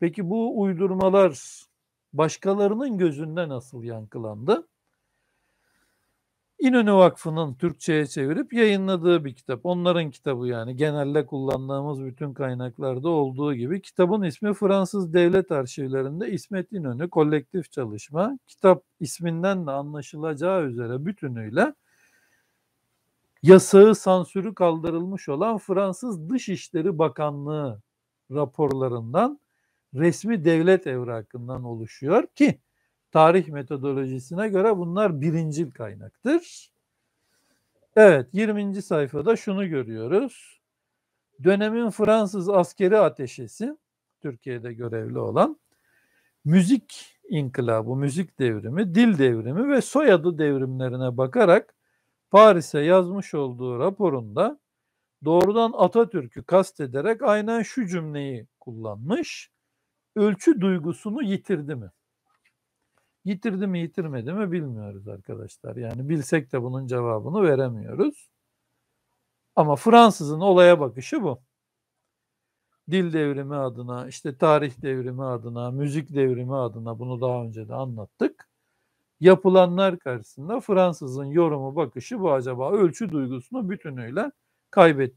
Peki bu uydurmalar başkalarının gözünde nasıl yankılandı? İnönü Vakfı'nın Türkçe'ye çevirip yayınladığı bir kitap. Onların kitabı yani genelde kullandığımız bütün kaynaklarda olduğu gibi. Kitabın ismi Fransız Devlet Arşivlerinde İsmet İnönü Kolektif Çalışma. Kitap isminden de anlaşılacağı üzere bütünüyle yasağı sansürü kaldırılmış olan Fransız Dışişleri Bakanlığı raporlarından resmi devlet evrakından oluşuyor ki tarih metodolojisine göre bunlar birincil kaynaktır. Evet 20. sayfada şunu görüyoruz. Dönemin Fransız askeri ateşesi Türkiye'de görevli olan müzik inkılabı, müzik devrimi, dil devrimi ve soyadı devrimlerine bakarak Paris'e yazmış olduğu raporunda doğrudan Atatürk'ü kastederek aynen şu cümleyi kullanmış ölçü duygusunu yitirdi mi? Yitirdi mi yitirmedi mi bilmiyoruz arkadaşlar. Yani bilsek de bunun cevabını veremiyoruz. Ama Fransızın olaya bakışı bu. Dil devrimi adına, işte tarih devrimi adına, müzik devrimi adına bunu daha önce de anlattık. Yapılanlar karşısında Fransızın yorumu bakışı bu acaba ölçü duygusunu bütünüyle kaybetti.